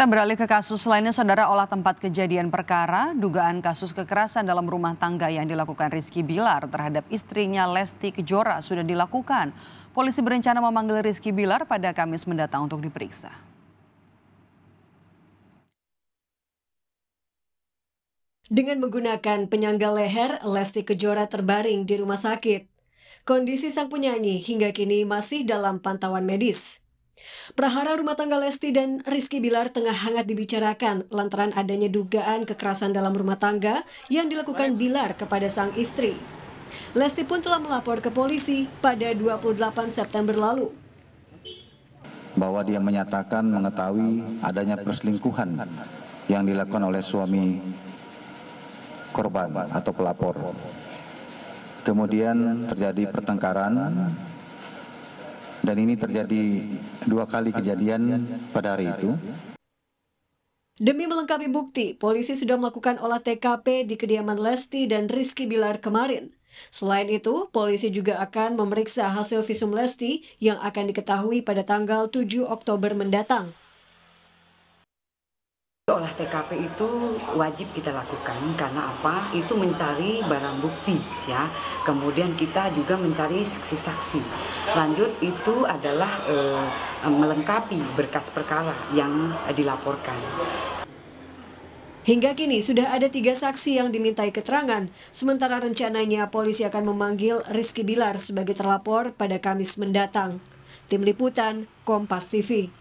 Kita beralih ke kasus lainnya, saudara olah tempat kejadian perkara dugaan kasus kekerasan dalam rumah tangga yang dilakukan Rizky Bilar terhadap istrinya Lesti Kejora sudah dilakukan. Polisi berencana memanggil Rizky Bilar pada Kamis mendatang untuk diperiksa. Dengan menggunakan penyangga leher, Lesti Kejora terbaring di rumah sakit. Kondisi sang penyanyi hingga kini masih dalam pantauan medis. Prahara rumah tangga Lesti dan Rizky Bilar tengah hangat dibicarakan lantaran adanya dugaan kekerasan dalam rumah tangga yang dilakukan Bilar kepada sang istri. Lesti pun telah melapor ke polisi pada 28 September lalu. Bahwa dia menyatakan mengetahui adanya perselingkuhan yang dilakukan oleh suami korban atau pelapor. Kemudian terjadi pertengkaran dan ini terjadi dua kali kejadian pada hari itu. Demi melengkapi bukti, polisi sudah melakukan olah TKP di kediaman Lesti dan Rizky Bilar kemarin. Selain itu, polisi juga akan memeriksa hasil visum Lesti yang akan diketahui pada tanggal 7 Oktober mendatang. TKP itu wajib kita lakukan karena apa? Itu mencari barang bukti ya. Kemudian kita juga mencari saksi-saksi. Lanjut itu adalah e, melengkapi berkas perkara yang dilaporkan. Hingga kini sudah ada tiga saksi yang dimintai keterangan, sementara rencananya polisi akan memanggil Rizky Bilar sebagai terlapor pada Kamis mendatang. Tim Liputan, Kompas TV.